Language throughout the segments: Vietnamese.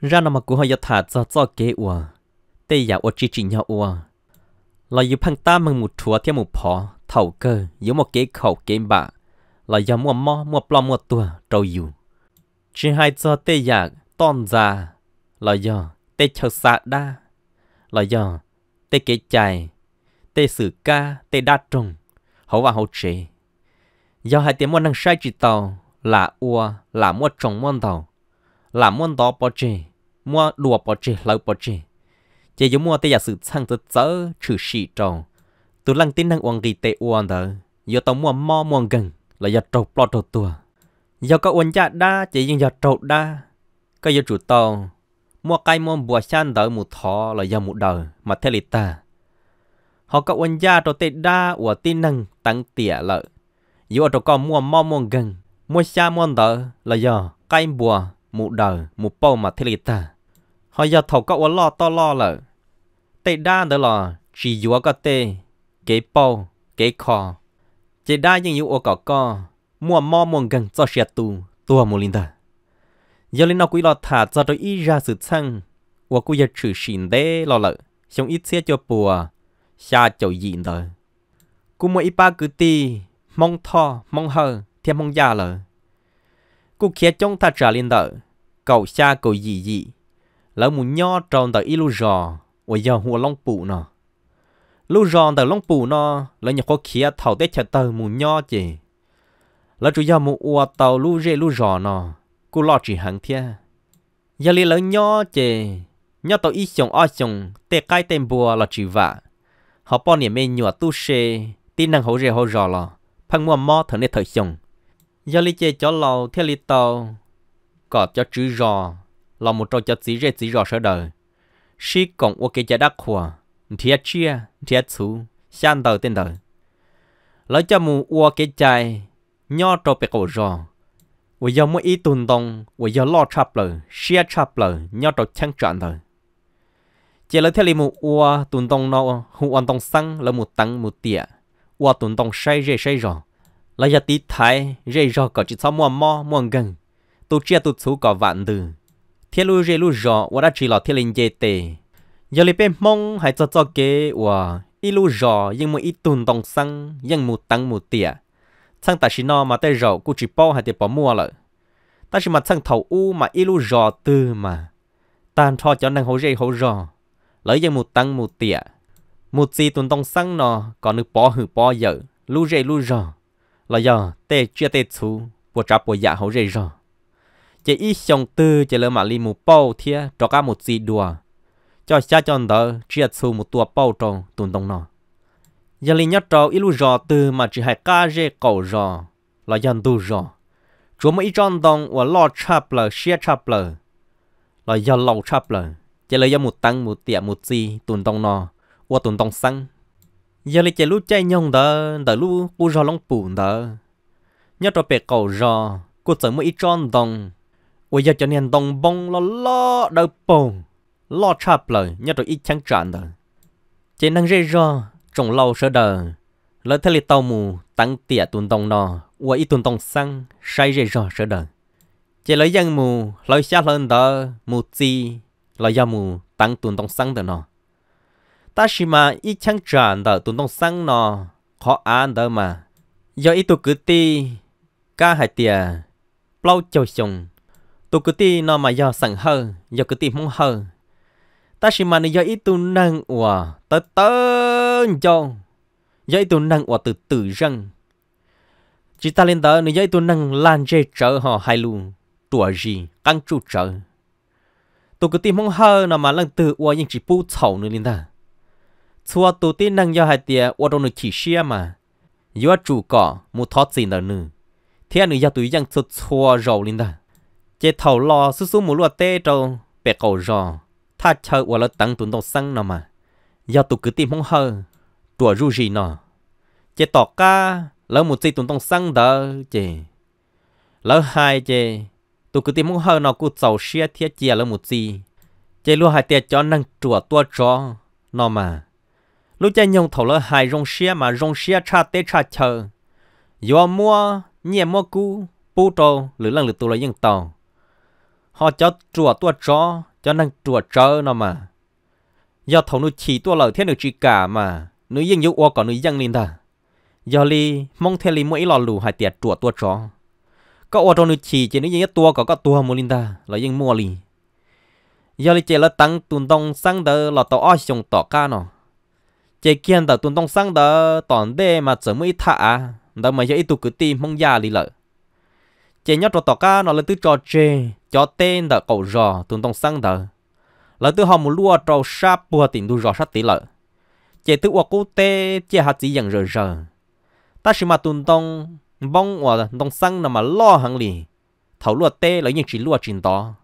ra nó mà cũng hơi thả cho cho kế ua tê giả ua chỉ chỉ nhau ua là yêu phăng ta mừng một chúa theo một phò thầu cơ yếu một kế khẩu kế bạ là do mua mò mua plom mua tua trâu yêu chỉ hai cho tê giả ton già là do tê chờ sạ đa là do tê kế chài tê sử ca tê đa trùng hậu và hậu chế do hai tiếng mua năng sai chỉ tàu là ua là mua trồng mua tàu là muốn đó bỏ chê mua đùa bỏ chê lâu bỏ chê chỉ giống mua tây giả sự sang tới chớ trừ sĩ trò tụ lăng tin năng uang ghi tệ uang đó do tao mua mò muôn gần là do trâu bỏ trâu tua do có uang cha đa chỉ dùng do trâu đa cái do chủ tao mua cây mua bùa chăn đỡ một thọ là do một đời mà theo lịch ta họ có uang cha trâu tệ đa của tin năng tăng tỉa lợi do trâu con mua mò muôn gần mua xa mua đỡ là do cây bùa mụ đờ mụ bầu mà thế lita họ giờ thầu có uốn lo to lo lợ tê đa đó là chỉ dúa có tê kế bầu kế kho chỉ đa những yếu ô cả co mua mò mua gần cho xe tù tua mù linh ta giờ linh nó quý lo thả cho tôi y ra sự xăng và quý giờ trừ xin đế lo lợ xong ít xe cho bùa xa chậu dịn rồi cú mua ít ba cứ ti mong tho mong hờ thêm mong già lợ Cô kia trông ta trả lên tờ. Cậu xa cậu gì gì. Lỡ một nho tròn tờ ilu rò. Ôi giờ hùa long phụ nó Lu giòn tờ long phụ nó Lỡ nhà cô kia thảo tết chả tờ một nho chì. Lỡ chủ giờ một ua tàu lu rê lu rò nọ. Cô lo chỉ hàng thia. Giờ lì lỡ nho chì. Nho tàu ít chồng o chồng. Tê cái tên bùa là chỉ vạ. Họ bỏ niệm mê nhùa tu xê. Tin năng hổ rê hổ rò lò. Phăng mua mò thở nê thở chồng giờ lý chơi cho lầu theo lý tàu có cho chữ rò là một trò cho chỉ rẻ chỉ rò sợ đời si còn ok cho đắc hòa thiệt chia thiệt chú sang đầu tên đời lấy cho mù ua cái chai nho trò bẹt cổ rò vì giờ mới ý tuần tông vì giờ lo chập lời xia chập lời nho trò chăng chọn đời chỉ là theo lý mù ua tuần tông nó hoàn an xăng là một tăng một tiệ ua tuần tông say rẻ say rò là giờ tí thái rê rò có chỉ sau mua mò mua gần tu chia tu số có vạn từ thiên lu rê lu rò và đã chỉ là thiên linh dê tề giờ lấy bên mong hãy cho cho kế và ít lu rò nhưng mà ít tuần đồng xăng nhưng một tăng một tỉa sang ta chỉ nó mà tay rò cũng chỉ bỏ hay để bỏ mua lợ ta chỉ mà sang thầu u mà ít lu rò từ mà tan cho cho năng hổ rê hổ rò lấy nhưng một tăng một tỉa một gì tuần đồng xăng nó còn được bỏ hử bỏ dở lu rê lu rò là do tê chia tê chú bộ tráp bộ dạ hậu rê rồi chỉ ít xong tư chỉ lỡ mà li một bao thia cho cả một gì đùa cho cha chọn đỡ chia chú một tua bao tròn tuần đông nọ giờ li nhất trâu ít lu rò tư mà chỉ hai ca rê cầu rò là dân tu rò chúa mới chọn đông và lo chắp lờ xia chắp lờ là do lâu chắp lờ chỉ lỡ một tăng một tiệm một gì tuần đông nọ và tuần đông xăng giờ lại chạy lú chạy nhông đó đó lú cú rò lông bùn đó nhớ cho bè cầu rò cú sợ mỗi ít tròn đồng ôi giờ cho nên đồng bông lo lo đỡ bông lo chạp lời nhớ cho ít trắng tràn đó chạy năng rê rò trồng lâu sợ đờ lợi thế lì tàu mù tăng tỉa tuần đồng nọ ôi ít tuần đồng xăng say rê rò sợ đờ chạy lấy dân mù lấy xa lên đó mù chi lấy dân mù tăng tuần đồng xăng đó nọ ta chỉ mà ít chăng tràn đỡ tụi đông sang nó khó ăn đỡ mà do ít tụi cứ ti ca hai tia bao châu sùng tụi cứ ti nọ mà do sẵn hơn do cứ ti mong hơn ta chỉ mà nó do ít tụi năng ủa tớ tớ cho do ít tụi năng ủa từ từ răng chỉ ta lên đó nó do ít tụi năng lan dê trở họ hai luôn tuổi gì căng trụ trở tụi cứ ti mong hơn nọ mà lần từ ủa nhưng chỉ bu sầu nữa lên đó xua tụ tí năng do hai tia ô đồ nữ chỉ xia mà do chu cỏ mu thoát gì nữa nữ thế nữ do tụi dân xua xua rầu lên đó chế thầu lo su su mu lúa tê trâu bè cầu rò tha chờ ô lỡ tăng tụi đầu xăng nào mà do tụi cứ ti mong hơ tụi ru gì nọ chế tỏ ca lỡ mu gì tụi đầu xăng đó chế lỡ hai chế tụi cứ ti mong hơ nó cứ giàu xia thiết chia lỡ mu gì chế lúa hai tia cho năng chùa tua cho nó mà lúc cha nhung thầu lỡ hài rong xia mà rong xia cha tê cha chờ do mua nhẹ mua cú bù trâu lửa lần lửa tù là dân tàu họ cho chùa tua chó cho năng chùa chớ nó mà do thầu nuôi chỉ tua lỡ thế nữa chỉ cả mà nuôi dân yêu ô còn nuôi dân linh ta do li mong theo li mỗi lò lù hai tiệt chùa tua chó có ô trong nuôi chỉ chỉ nuôi dân nhất tua có có tua mua linh ta là dân mua li do li chỉ là tăng tuần đông sang đờ là tàu o sông tỏ ca nó chỉ kiến đó tuần tông sang đó toàn đê mà chở mới thả đã mà giờ ít tụ cứ tìm mong già đi lợ chỉ nhớ cho tao cá nó là từ trò chơi cho tên đã cầu rò tuần tông sang đó là từ họ muốn lúa trâu sáp bùa tiền đu rò sát tỷ lợ chỉ từ qua cô tê chỉ hạt chỉ dần rờ rờ ta chỉ mà tuần tông bông hoặc tông sang nằm mà lo hàng lì thầu lúa tê là những chỉ lúa chín đó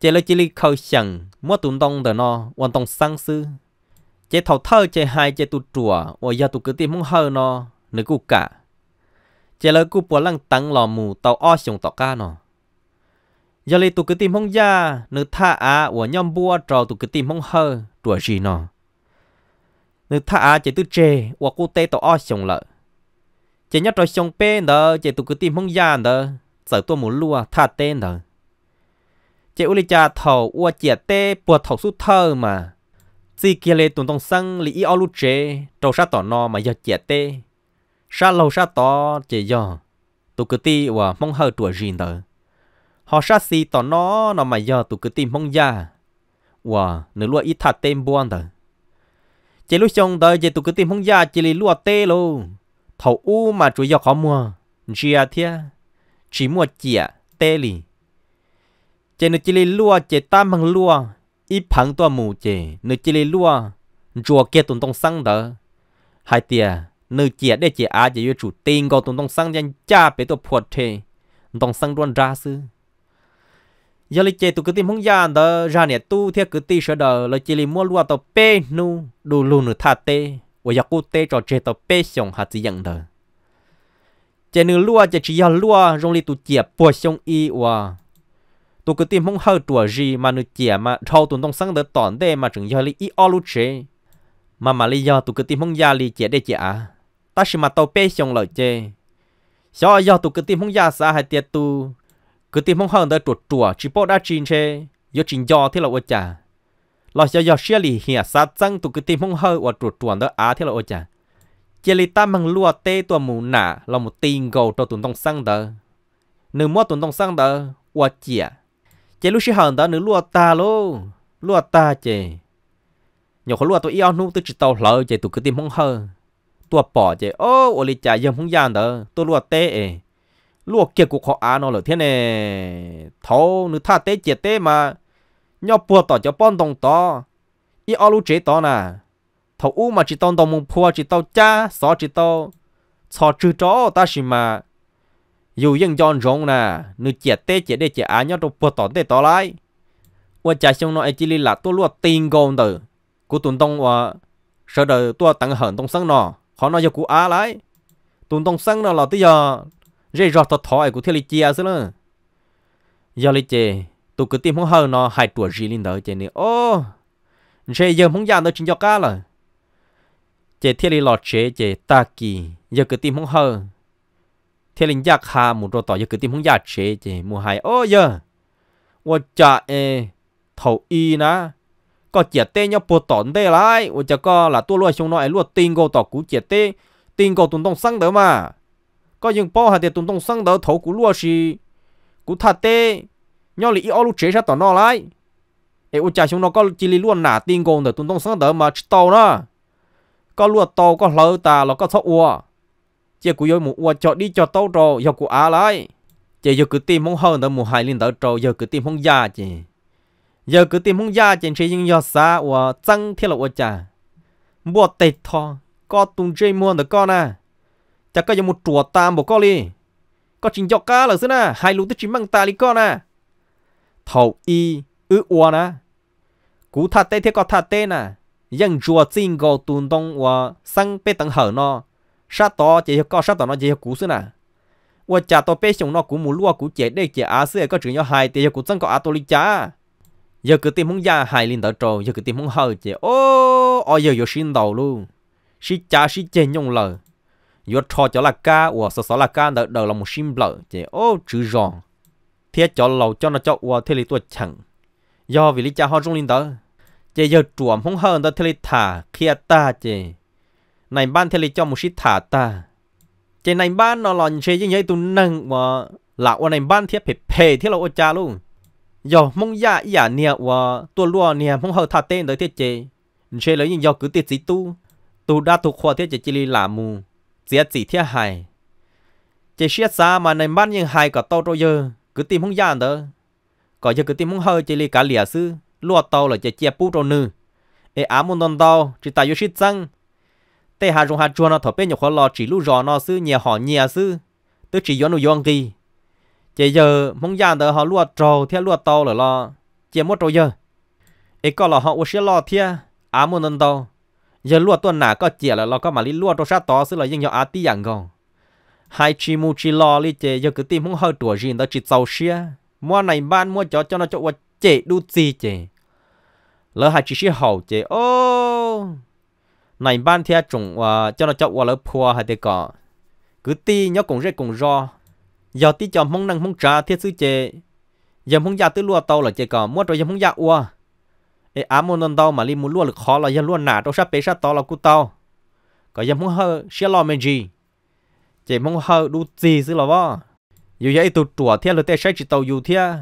chỉ là chỉ lì khâu chẳng mua tuần đông đó nó hoàn tông sang sư chế thầu thơ chế hai chế tu chùa và giờ tu cứ tìm mong hơ nó nếu cụ cả chế lỡ cụ bỏ lăng tăng lò mù tàu o xuống tàu ca nó giờ lấy tu cứ tìm mong gia nếu tha á và nhom bùa trò tu cứ tìm mong hơ chùa gì nó nếu tha á chế tu chê và cụ tê tàu o xuống lợ chế nhát trò xuống pê đó chế tu cứ tìm mong gia đó sợ tôi muốn lua tha tên đó chế uli cha thầu ua chia tê bùa thầu su thơ mà chỉ kia lệ tụng tông sang y ý olu chế trâu sát tỏ nò mà giờ chè tê sát lâu sát tỏ chế giờ tụ cứ ti và mong hơi tuổi rìn đó họ sát xì tỏ nò nó mà giờ tụ cứ ti mong già và nửa lúa ít thạt tên buồn đó chế lúc chồng đó chế tụ cứ ti mong già chế lì lúa tê lô thầu u mà chủ giờ khó mua chia thia chỉ mua chia tê lì chế nửa chế lý lúa chế tam bằng lúa ít chỉ 一旁多木姐，你这里路啊，做给东东上的，还的，你姐的姐阿姐要住顶个东东上人家别多破车，东上端扎死。giờ lấy chơi tụ cái tim không gian đó ra nè tu theo cái tim sợ đó lấy chỉ lấy mua lúa tàu pe nu đủ lù nửa tha tê và giờ cô tê trò chơi tàu pe xong hạt gì dặn đó chơi nửa lúa chơi chỉ giờ lúa rong lấy tụ chia bùa xong y và tôi cứ tìm không hơi tuổi gì mà nữ chia mà thâu tuần tông sáng được tỏn đề mà chẳng giờ li ít lu chế mà mà lý do tôi cứ tìm không gia li chia để trẻ ta chỉ mà tàu bê xong lợi chế do giờ tôi cứ tìm không gia xã hay tiệt tu cứ tìm không hơn được chuột chuột chỉ bỏ đã chín chế do chín do thì là ôi cha lo giờ giờ xia li hiện sát tăng tôi cứ tìm không hơi và chuột chuột đó á thì là ôi cha chỉ li ta mang lúa tê tua mù nã là một tiền gầu cho tuần tông sáng đó nếu mua tuần tông sáng đó ôi chia chế lúc xí hòn đó nữa lúa ta lô lúa ta chế nhiều khó lúa tôi yêu nu tôi chỉ tàu lỡ chế tôi cứ tìm không hờ tôi bỏ chế ô ô lì chả yếm không gian đó tôi lúa tê ê lúa kia cũng khó ăn nó lỡ thế này thâu nữ tha tê chế tê mà nhau bùa tỏ cho bọn đồng tỏ ý ô lú chế tỏ nà thâu u mà chỉ tông đồng mùng phua chỉ tàu cha xó chỉ tàu xó trừ chó ta xin mà dù dân chọn rộng nè nữ trẻ tê trẻ đê trẻ á nhau đâu bật tỏ tê tỏ lại và cha xong nói chỉ là tôi luôn tin gồm từ của tuần tông và sợ đời tôi tặng hận tông sân nọ khó nói cho cụ á lại tuần tông sân nọ là tới giờ dây rọt thật thỏi của thiên lì chia xí nữa giờ lì chê tôi cứ tìm hông hờ nó hai tuổi gì lên đó chê nè ô dây giờ không dàn tới chính cho cá rồi chê thiên lì lọt chê chê ta kì, giờ cứ tìm hông hờ thế linh giác hà một rồi tỏ giờ cứ tìm hướng giác chế chế mua hai ô giờ 我家诶头一呢，个姐弟要不懂的来，我这个啦多罗兄那路订购到古姐弟，订购东东生的嘛，个用包下的东东生的头古罗是古他的，要你一二路直下到那来，诶，我家兄那个这里路哪订购的东东生的嘛，知道呢，个路到个老大了个错我。chị cụ yêu một ua cho đi cho tao rồi giờ cụ à lại chị giờ cứ tìm mong hơn tới mù hai linh tới trâu giờ cứ tìm mong già chị giờ cứ tìm mong già chị chỉ những giờ xa ua tăng thiết là ua chả mua tệ thò có tung chơi mua được con à chả có giờ một chùa tam một con đi có chính cho cá là xưa na hai lũ tới chỉ mang ta đi con à thầu y ư ua nè cú thắt tay thế có thắt tay nè dân chùa xin gò tùn đông ua sang bê tầng hở nó sát to chỉ có sát to nó chỉ cú xưa nè và chả to bé xong nó cũng mù lúa cũng chế để chế á xưa có chuyện nhau hai thì cũng chẳng có á to lý cha. giờ cứ tìm không ra hai linh đạo trâu giờ cứ tìm không hơi chế ô ô giờ giờ xin đầu luôn xin cha xin chế nhung lờ giờ cho cho là ca và sợ sợ là ca đợi đợi là một xin lờ chế ô chữ giòn thiết cho lầu cho nó cho và thiết lý tuổi chẳng do vì lý cha họ trong linh đạo chế giờ chuẩn không hơn đó thiết lý thả kia ta chế này ban thế cho một shit thả ta trên này ban nó lòn chế như vậy tu nâng mà là ở này ban thiết phải phê thiết là ô cha luôn giờ mong ya dạ ya nia và tua lúa nia mong hậu thả tên đời thiết chế chế lấy nhưng giờ cứ tiết gì tu tu đa tu khoa thiết chế chỉ là mù giết gì thiết hại chế xiết xa mà này ban nhưng hại cả tao rồi giờ cứ tìm mong ya dạ nữa có giờ cứ tìm mong hơi chỉ li cả lìa sư lúa tàu là chế chia pu rồi nư e ám muốn đòn tao chỉ tại yêu shit răng tê hà dùng hà chua nó thọ bên nhục khó lò chỉ lú rò nó sư nhà họ nhà sư tứ chỉ yón yón gì chỉ giờ mong giàn đỡ họ luo trầu theo luo to là lo chỉ mất trầu giờ ấy có là họ u xe lo theo á muốn nên to giờ luo tuần nào có chỉ là lo có mà lý luo trâu sát to sư là nhưng nhỏ á tí dạng gòn hai chi mu chi lo lý chỉ giờ cứ tìm không hơi tuổi gì đó chỉ giàu xe mua này ban mua chó cho nó cho uống chế đu gì chế lỡ hai chỉ xe hậu chế ô này ban thia trùng uh, cho nó cho qua lỡ phua hay thế cọ cứ ti nhớ cũng rất cũng do do ti cho mong năng mong trả thiết sư chê giờ mong gia tứ lúa tàu là chê cọ muốn rồi giờ mong gia ua ai ám môn non tàu mà li muốn lúa được khó là giờ lúa nả đâu sát bể sát tàu là cú tàu có giờ mong hơ xia lo men gì chê mong hơ đu gì xứ là vợ dù vậy tụt tủa thiết lời tê sách chỉ tàu dù thiết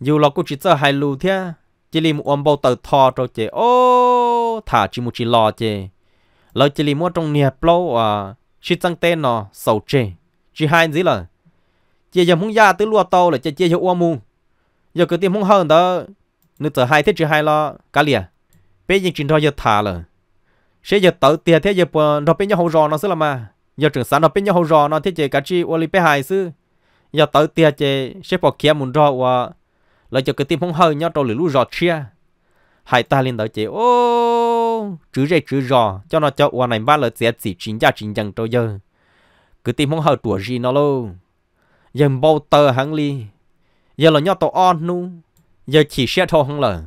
dù là cú chỉ sợ hai lù thiết chỉ li một ông bao tàu thọ rồi chê ô thả chỉ một chỉ lo chê lời chỉ li mua trong nhà plo à chỉ tăng tên nó sầu chê chỉ hai gì là chỉ giờ muốn ra tới lúa tàu là chỉ chỉ giờ uo mu giờ cứ tìm muốn hơn đó nửa giờ hai thế chỉ hai lo cá lìa bây giờ chuyện đó giờ thả là sẽ giờ tới tiền thế giờ nó bây giờ hậu rò nó xứ là mà giờ trưởng sản nó bây giờ hậu rò nó thế chỉ cá chi uo li bé hai xứ giờ tới tiền chỉ sẽ bỏ kia muốn rò uo là giờ cứ tìm muốn hơn nhau trong trâu lũ rò chia hai ta lên tới chỉ ô đâu chứ dây chứ rò cho nó cho qua này ba lời sẽ chỉ chính gia chính chẳng cho giờ cứ tìm không hợp tuổi gì nó luôn giờ bao tờ hắn ly giờ là nhau tổ on nu giờ chỉ xe thôi hắn lờ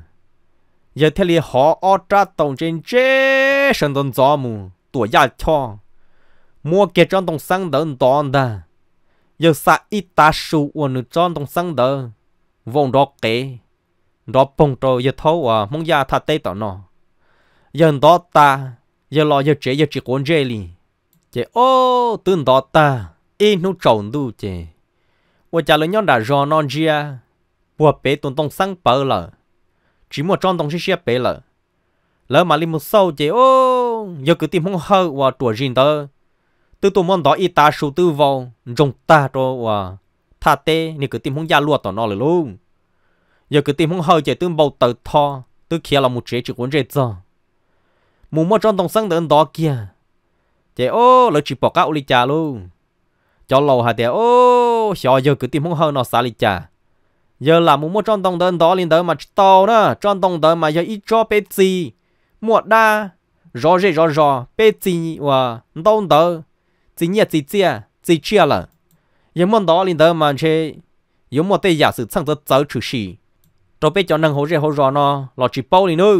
giờ thế li họ o tra tổng trên chế sân tôn gió mù tuổi gia cho mua kia cho tổng sang đơn toàn đà giờ sa ít ta sụ ở nước cho tổng sang đờ vòng đó kế đó bông trôi giờ thấu à mong gia thà tê tỏ nó dân đó ta giờ lo giờ chế giờ chỉ cuốn chế li chế ô tưng đó ta in nó trộn đủ chế và chả lời nhau đã rõ non chia bùa bé tuần tông sang bờ lờ chỉ một trong tông xia bé lờ lỡ mà li một sâu chế ô giờ cứ tìm không hơ và tuổi riêng tơ từ tụi món đó ít ta sưu tư vào trồng ta rồi và tha tê nên cứ tìm không gia luộc tỏ nó rồi luôn giờ cứ tìm không hơi chế tương bầu tờ tho tư kia là một chế chỉ cuốn chế cho mù mò tròn tông sang đến đó kia thế ô lỡ chỉ bỏ cá uli trà luôn cho lâu hà thế ô xò giờ cứ tìm không hơn nó xả li trà giờ là mù mò tròn tông đến đó liền tới mà tàu nữa tròn tông tới mà giờ ít cho bé gì mua đa rõ rệt rõ rõ bé gì và tông tới chỉ nhớ chỉ chia chỉ chia là giờ món đó liền tới mà chơi giờ mò tây giả sử sang tới tới trừ xì rồi biết cho năng hỗ trợ hỗ trợ nó lọ chỉ bao liền nữa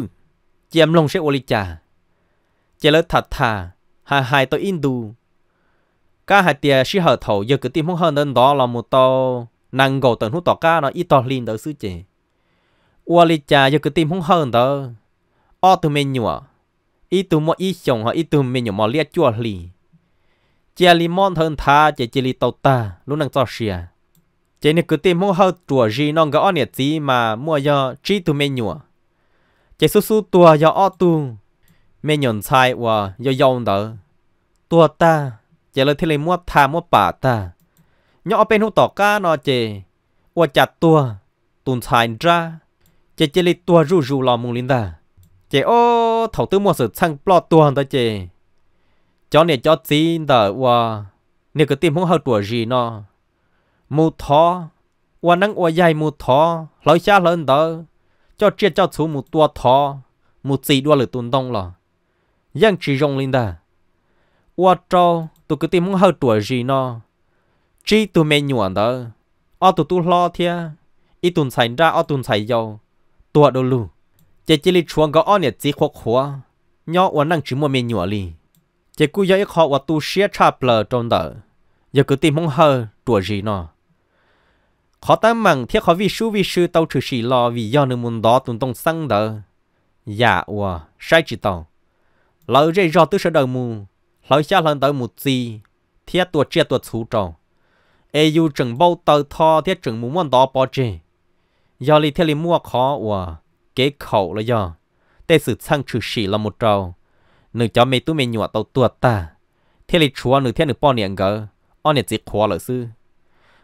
chém lông sẽ uli trà chế lỡ thật thà hà hài tôi in Indu cá hạt tiề sĩ hở thầu giờ cứ tìm không hơn đơn đó là một to năng gồ tận hút tỏ cá nó ít to liền đó sư chế ua li cha giờ cứ tìm không hơn đó o tụi mình nhựa ít tụi mọi ít chồng hoặc ít tụi mình nhựa mọi liệt chua lì chia limon hơn tha chế chia li tàu ta lúc năng cho xìa chế này cứ tìm không hơn chùa gì nó gõ nhiệt gì mà mua giờ trí tụi mình nhựa chế su su tua giờ o tu mẹ nhận sai và do dòng đó tua ta chỉ là thế này mua tha mua bà ta nhỏ bên hút tỏ cá nó chè và chặt tua tùn sai ra chè chè li tua rù rù lò mùng linh ta chè ô thầu tư mua sự sang plo tua đó chè cho nè cho xin đó và nè cái tim không hơi tua gì nó mù thó và nắng và dài mù thó lối xa lớn đó cho chết cho chú mù tua thó mù gì đua lửa tùn đông lò dân chỉ rong lên đó qua trâu tụi cứ tìm muốn hơi tuổi gì nó chỉ tụi mẹ nhuận đó ở tụi tụi lo thia ít tuần xảy ra ở tuần xảy dầu tụi đồ lù chỉ chỉ li chuông có ở nhiệt chỉ khoác khóa nhỏ uốn năng chỉ mua mẹ nhuận li chỉ cứ giờ ít họ và tu sửa cha lờ trong đó giờ cứ tìm mong hơi tuổi gì nó khó ta mặn thiết khó vi sư vi sư tao trừ xì lo vì do nơi muốn đó tuần tông sang đỡ, dạ ủa sai chỉ tao lỡ dây rò tư sở đầu mù lỡ xa lần tới một gì thiết tuột chia tuột xú trò ai dù chừng bao tờ tho thiết chừng mù mòn đó bỏ chê do lý thiết lý mua khó ủa kế khẩu là do tê sự sang trừ sĩ là một trò nửa cho mày tu mày nhọ tàu tuột ta thiết lý chúa nửa thiết nửa bỏ niệm gỡ o niệm gì khó lỡ sư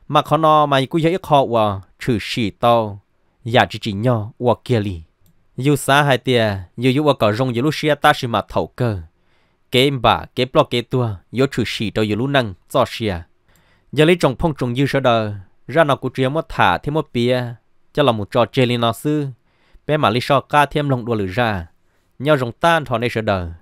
mà khó nó mày cứ dễ khó ủa trừ sĩ tàu giả chỉ chỉ nhau ủa kia lý dù xa hai tia dù dù ở cỏ rong dù lúc xia ta xì mà thầu cơ kế bà kế blo kế tua dù chữ xì cho dù lúc năng cho xia giờ lấy trồng phong trồng dư sơ đờ ra nó cũng chia mất thả thêm một bia cho là một trò chơi lên nó sư bé mà lý so ca thêm lòng đùa lử ra nhau rồng tan thọ này sơ đờ